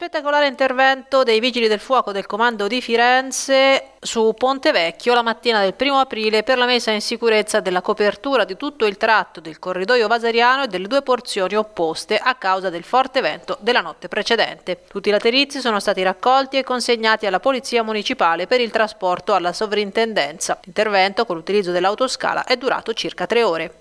Spettacolare intervento dei Vigili del Fuoco del Comando di Firenze su Ponte Vecchio la mattina del 1 aprile per la messa in sicurezza della copertura di tutto il tratto del corridoio vasariano e delle due porzioni opposte a causa del forte vento della notte precedente. Tutti i laterizi sono stati raccolti e consegnati alla Polizia Municipale per il trasporto alla Sovrintendenza. L'intervento, con l'utilizzo dell'autoscala, è durato circa tre ore.